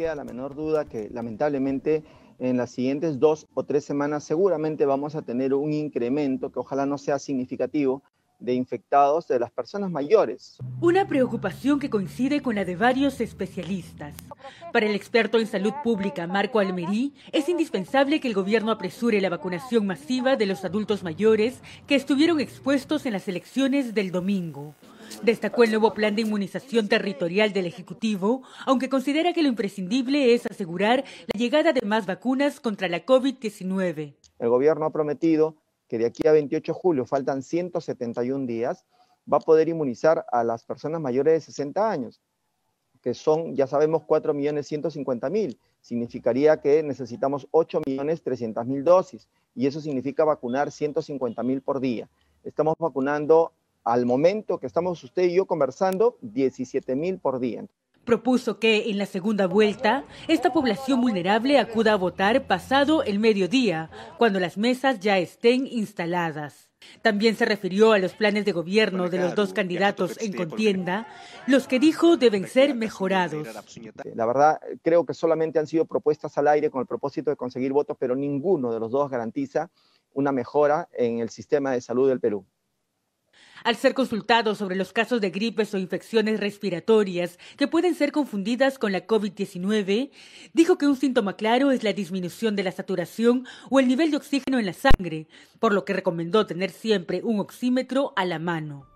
queda la menor duda que lamentablemente en las siguientes dos o tres semanas seguramente vamos a tener un incremento que ojalá no sea significativo de infectados de las personas mayores. Una preocupación que coincide con la de varios especialistas. Para el experto en salud pública Marco Almerí, es indispensable que el gobierno apresure la vacunación masiva de los adultos mayores que estuvieron expuestos en las elecciones del domingo. Destacó el nuevo plan de inmunización territorial del Ejecutivo, aunque considera que lo imprescindible es asegurar la llegada de más vacunas contra la COVID-19. El gobierno ha prometido que de aquí a 28 de julio, faltan 171 días, va a poder inmunizar a las personas mayores de 60 años, que son, ya sabemos, 4.150.000. Significaría que necesitamos 8.300.000 dosis y eso significa vacunar 150.000 por día. Estamos vacunando al momento que estamos usted y yo conversando, 17 mil por día. Propuso que en la segunda vuelta esta población vulnerable acuda a votar pasado el mediodía, cuando las mesas ya estén instaladas. También se refirió a los planes de gobierno de los dos candidatos en contienda, los que dijo deben ser mejorados. La verdad, creo que solamente han sido propuestas al aire con el propósito de conseguir votos, pero ninguno de los dos garantiza una mejora en el sistema de salud del Perú. Al ser consultado sobre los casos de gripes o infecciones respiratorias que pueden ser confundidas con la COVID-19, dijo que un síntoma claro es la disminución de la saturación o el nivel de oxígeno en la sangre, por lo que recomendó tener siempre un oxímetro a la mano.